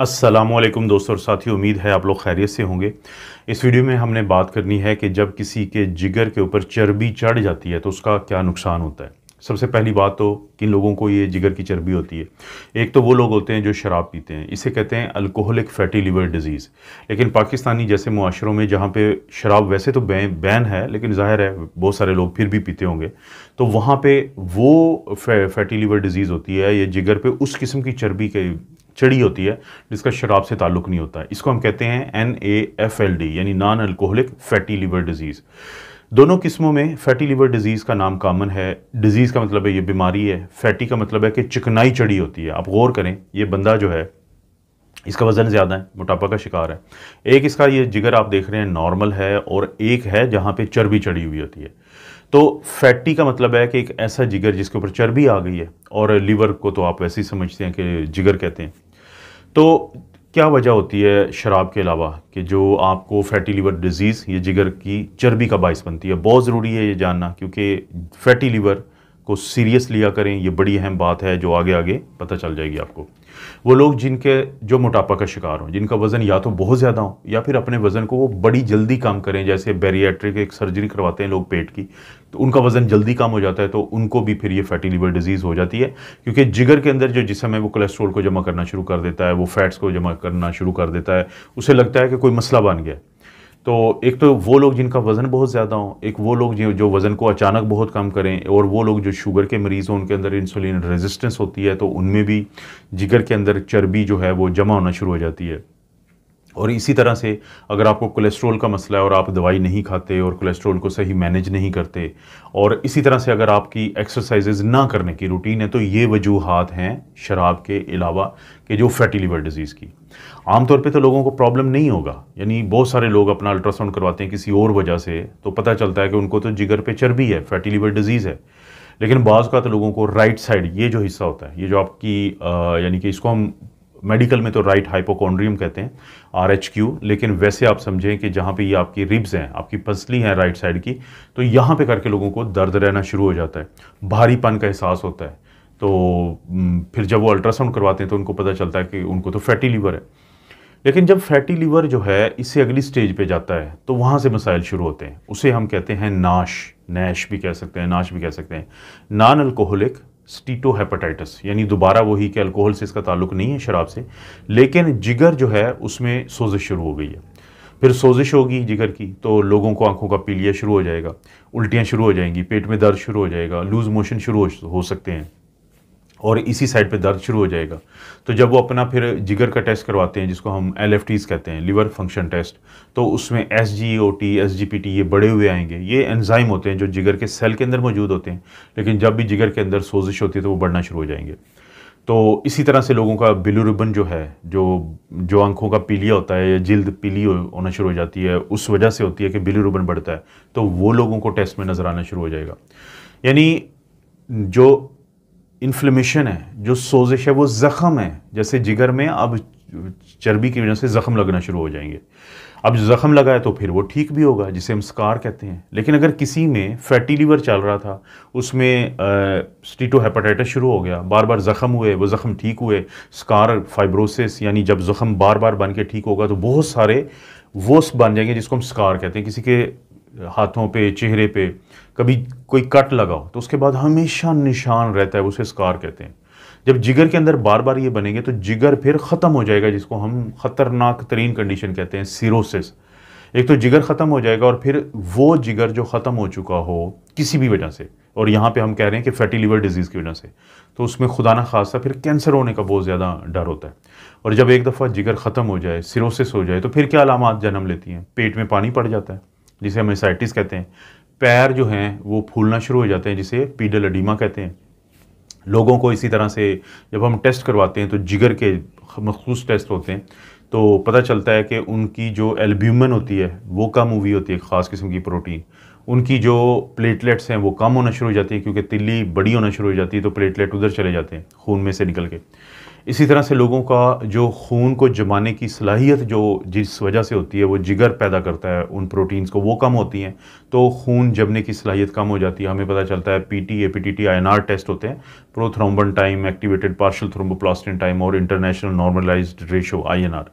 असलम दोस्तों और साथियों उम्मीद है आप लोग खैरियत से होंगे इस वीडियो में हमने बात करनी है कि जब किसी के जिगर के ऊपर चर्बी चढ़ जाती है तो उसका क्या नुकसान होता है सबसे पहली बात तो किन लोगों को ये जिगर की चर्बी होती है एक तो वो लोग होते हैं जो शराब पीते हैं इसे कहते हैं अल्कोहलिक फैटी लिवर डिजीज़ लेकिन पाकिस्तानी जैसे माशरों में जहाँ पे शराब वैसे तो बैन है लेकिन जाहिर है बहुत सारे लोग फिर भी पीते होंगे तो वहाँ पे वो फैटी लिवर डिजीज़ होती है ये जिगर पे उस किस्म की चर्बी के चढ़ी होती है जिसका शराब से ताल्लुक नहीं होता है इसको हम कहते हैं N A F L D यानी non alcoholic fatty liver disease दोनों किस्मों में फैटी लीवर डिजीज़ का नाम कॉमन है डिजीज़ का मतलब है ये बीमारी है फैटी का मतलब है कि चिकनाई चढ़ी होती है आप गौर करें ये बंदा जो है इसका वज़न ज़्यादा है मोटापा का शिकार है एक इसका ये जिगर आप देख रहे हैं नॉर्मल है और एक है जहाँ पे चर्बी चढ़ी हुई होती है तो फैटी का मतलब है कि एक ऐसा जिगर जिसके ऊपर चर्बी आ गई है और लीवर को तो आप वैसे ही समझते हैं कि जिगर कहते हैं तो क्या वजह होती है शराब के अलावा कि जो आपको फैटी लीवर डिजीज़ ये जिगर की चर्बी का बायस बनती है बहुत ज़रूरी है ये जानना क्योंकि फैटी लीवर को सीरियस लिया करें ये बड़ी अहम बात है जो आगे आगे पता चल जाएगी आपको वो लोग जिनके जो मोटापा का शिकार हों जिनका वज़न या तो बहुत ज़्यादा हो या फिर अपने वज़न को वो बड़ी जल्दी कम करें जैसे बैरियाट्रिक एक सर्जरी करवाते हैं लोग पेट की तो उनका वज़न जल्दी कम हो जाता है तो उनको भी फिर ये फैटी लिवर डिजीज़ हो जाती है क्योंकि जिगर के अंदर जो जिसम है वो कोलेस्ट्रोल को जमा करना शुरू कर देता है वो फैट्स को जमा करना शुरू कर देता है उसे लगता है कि कोई मसला बन गया है तो एक तो वो लोग जिनका वज़न बहुत ज़्यादा हो एक वो लोग जो वज़न को अचानक बहुत कम करें और वो लोग जो शुगर के मरीज़ हों उनके अंदर इंसुलिन रेजिस्टेंस होती है तो उनमें भी जिगर के अंदर चर्बी जो है वो जमा होना शुरू हो जाती है और इसी तरह से अगर आपको कोलेस्ट्रॉल का मसला है और आप दवाई नहीं खाते और कोलेस्ट्रॉल को सही मैनेज नहीं करते और इसी तरह से अगर आपकी एक्सरसाइजेज ना करने की रूटीन है तो ये वजूहत हैं शराब के अलावा कि जो फैटी लिवर डिज़ीज़ की आमतौर पे तो लोगों को प्रॉब्लम नहीं होगा यानी बहुत सारे लोग अपना अल्ट्रासाउंड करवाते हैं किसी और वजह से तो पता चलता है कि उनको तो जिगर पर चर्बी है फैटी लिवर डिज़ीज़ है लेकिन बाज़ का तो लोगों को राइट साइड ये जो हिस्सा होता है ये जो आपकी यानी कि इसको हम मेडिकल में तो राइट हाइपोकॉन्ड्रियम कहते हैं आर एच क्यू लेकिन वैसे आप समझें कि जहाँ पे ये आपकी रिब्स हैं आपकी पसली हैं राइट साइड की तो यहाँ पे करके लोगों को दर्द रहना शुरू हो जाता है भारीपन का एहसास होता है तो फिर जब वो अल्ट्रासाउंड करवाते हैं तो उनको पता चलता है कि उनको तो फैटी लीवर है लेकिन जब फैटी लीवर जो है इससे अगली स्टेज पर जाता है तो वहाँ से मसाइल शुरू होते हैं उसे हम कहते हैं नाश नैश भी कह सकते हैं नाश भी कह सकते हैं नॉन अल्कोहलिक स्टीटोहेपेटाइटिस यानी दोबारा वही कि अल्कोहल से इसका ताल्लुक नहीं है शराब से लेकिन जिगर जो है उसमें सोजिश शुरू हो गई है फिर सोजिश होगी जिगर की तो लोगों को आंखों का पीलिया शुरू हो जाएगा उल्टियाँ शुरू हो जाएंगी पेट में दर्द शुरू हो जाएगा लूज़ मोशन शुरू हो सकते हैं और इसी साइड पे दर्द शुरू हो जाएगा तो जब वो अपना फिर जिगर का टेस्ट करवाते हैं जिसको हम एल कहते हैं लिवर फंक्शन टेस्ट तो उसमें S G O T S G P T ये बढ़े हुए आएंगे ये एंजाइम होते हैं जो जिगर के सेल के अंदर मौजूद होते हैं लेकिन जब भी जिगर के अंदर सोजिश होती है तो वो बढ़ना शुरू हो जाएंगे तो इसी तरह से लोगों का बिलुरबन जो है जो जो आंखों का पीलिया होता है या जल्द पीली होना शुरू हो जाती है उस वजह से होती है कि बिलुरबन बढ़ता है तो वो लोगों को टेस्ट में नज़र आना शुरू हो जाएगा यानी जो इन्फ्लेमेशन है जो सोजिश है वो ज़ख़म है जैसे जिगर में अब चर्बी की वजह से ज़ख़म लगना शुरू हो जाएंगे अब ज़ख़म लगा है तो फिर वो ठीक भी होगा जिसे हम स्कार कहते हैं लेकिन अगर किसी में फैटी लीवर चल रहा था उसमें स्टीटोहेपाटाइटिस शुरू हो गया बार बार ज़ख़म हुए वो ज़ख़म ठीक हुए स्कार फाइब्रोसिस यानी जब ज़ख़म बार बार बन के ठीक होगा तो बहुत सारे वोस बन जाएंगे जिसको हम स्कार कहते हैं किसी के हाथों पे चेहरे पे कभी कोई कट लगाओ तो उसके बाद हमेशा निशान रहता है उसे स्कार कहते हैं जब जिगर के अंदर बार बार ये बनेंगे तो जिगर फिर ख़त्म हो जाएगा जिसको हम ख़तरनाक तरीन कंडीशन कहते हैं सीरोसिस एक तो जिगर ख़त्म हो जाएगा और फिर वो जिगर जो ख़त्म हो चुका हो किसी भी वजह से और यहाँ पे हम कह रहे हैं कि फैटी लीवर डिजीज़ की वजह से तो उसमें खुदा ना खासा फिर कैंसर होने का बहुत ज़्यादा डर होता है और जब एक दफ़ा जिगर ख़त्म हो जाए सिरोसिस हो जाए तो फिर क्या अलामत जन्म लेती हैं पेट में पानी पड़ जाता है जिसे हम एसाइटिस कहते हैं पैर जो हैं वो फूलना शुरू हो जाते हैं जिसे पीडल अडीमा कहते हैं लोगों को इसी तरह से जब हम टेस्ट करवाते हैं तो जिगर के मखसूस टेस्ट होते हैं तो पता चलता है कि उनकी जो एल्ब्यूमन होती है वो कम हुई होती है ख़ास किस्म की प्रोटीन उनकी जो प्लेटलेट्स हैं वो कम होना शुरू हो जाती है क्योंकि तिल्ली बड़ी होना शुरू हो जाती है तो प्लेटलेट उधर चले जाते हैं खून में से निकल के इसी तरह से लोगों का जो खून को जमाने की सलाहियत जो जिस वजह से होती है वो जिगर पैदा करता है उन प्रोटीन्स को वो कम होती हैं तो खून जमने की सलाहियत कम हो जाती है हमें पता चलता है P P T A I N R test होते हैं prothrombin time activated partial thromboplastin time और इंटरनेशनल नॉर्मलाइज रेशो आर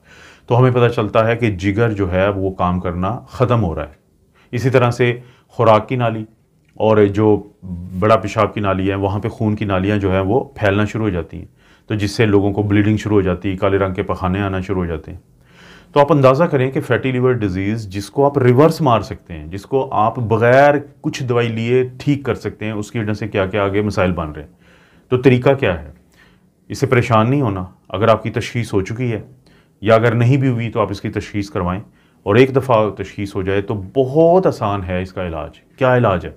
तो हमें पता चलता है कि जिगर जो है वो काम करना ख़त्म हो रहा है इसी तरह से खुराक की नाली और जो बड़ा पेशाब की नाली है वहाँ पे खून की नालियाँ जो हैं वो फैलना शुरू हो जाती हैं तो जिससे लोगों को ब्लीडिंग शुरू हो जाती है काले रंग के पखाने आना शुरू हो जाते हैं तो आप अंदाज़ा करें कि फैटी लिवर डिजीज़ जिसको आप रिवर्स मार सकते हैं जिसको आप बग़ैर कुछ दवाई लिए ठीक कर सकते हैं उसकी वजह से क्या क्या आगे मसाइल बन रहे हैं तो तरीका क्या है इससे परेशान नहीं होना अगर आपकी तशीस हो चुकी है या अगर नहीं भी हुई तो आप इसकी तशीस करवाएं और एक दफ़ा तशीस हो जाए तो बहुत आसान है इसका इलाज क्या इलाज है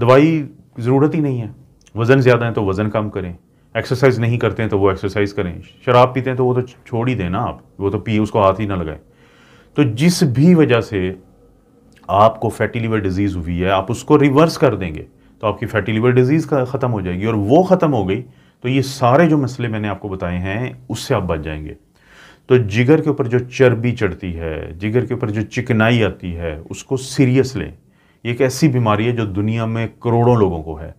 दवाई ज़रूरत ही नहीं है वज़न ज़्यादा है तो वज़न कम करें एक्सरसाइज नहीं करते हैं तो वो एक्सरसाइज करें शराब पीते हैं तो वो तो छोड़ ही दें ना आप वो तो पिए उसको हाथ ही ना लगाएं तो जिस भी वजह से आपको फैटी लिवर डिजीज़ हुई है आप उसको रिवर्स कर देंगे तो आपकी फैटी लिवर डिजीज़ ख़त्म हो जाएगी और वो ख़त्म हो गई तो ये सारे जो मसले मैंने आपको बताए हैं उससे आप बच जाएंगे तो जिगर के ऊपर जो चर्बी चढ़ती है जिगर के ऊपर जो चिकनाई आती है उसको सीरियस लें एक ऐसी बीमारी है जो दुनिया में करोड़ों लोगों को है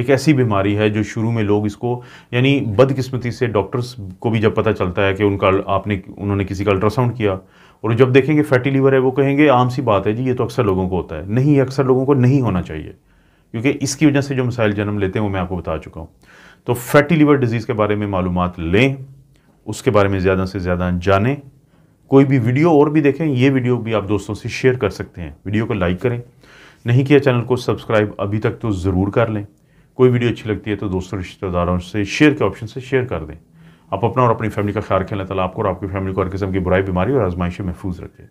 एक ऐसी बीमारी है जो शुरू में लोग इसको यानी बदकिस्मती से डॉक्टर्स को भी जब पता चलता है कि उनका आपने उन्होंने किसी का अल्ट्रासाउंड किया और जब देखेंगे फैटी लीवर है वो कहेंगे आम सी बात है जी ये तो अक्सर लोगों को होता है नहीं ये अक्सर लोगों को नहीं होना चाहिए क्योंकि इसकी वजह से जो मिसाइल जन्म लेते हैं वो मैं आपको बता चुका हूँ तो फैटी लीवर डिज़ीज़ के बारे में मालूम लें उसके बारे में ज़्यादा से ज़्यादा जानें कोई भी वीडियो और भी देखें ये वीडियो भी आप दोस्तों से शेयर कर सकते हैं वीडियो को लाइक करें नहीं किया चैनल को सब्सक्राइब अभी तक तो ज़रूर कर लें कोई वीडियो अच्छी लगती है तो दोस्तों रिश्तेदारों से शेयर के ऑप्शन से शेयर कर दें आप अपना और अपनी फैमिली का ख्याल रखें अल्लाह ताला आपको और आपकी फैमिली को हर किस्म की बुराई बीमारी और आजमाइशें महफूज रखें